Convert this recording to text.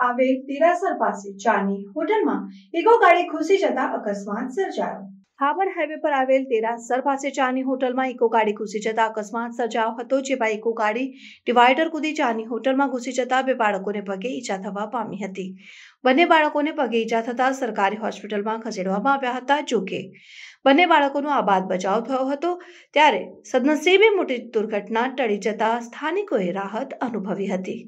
આવેલ તેરાસર પાસે ચાની હોટલમાં ઇકો ગાડી ઘૂસી જતા અકસ્માત સર્જાયો હાવર હાઈવે પર આવેલ તેરાસર પાસે ચાની હોટલમાં ઇકો ગાડી ઘૂસી જતા અકસ્માત સર્જાયો હતો જેમાં ઇકો ગાડી ડિવાઈડર કૂદી ચાની હોટલમાં ઘૂસી જતા બે બાળકોને પગે ઈજા થવા પામી હતી બંને બાળકોને પગે ઈજા થતા સરકારી હોસ્પિટલમાં ખસેડવામાં આવ્યા હતા જોકે બંને બાળકોનો આબાદ બચાવ થયો હતો ત્યારે સદનસીબે મોટી દુર્ઘટના ટળી જતા સ્થાનિકોએ રાહત અનુભવી હતી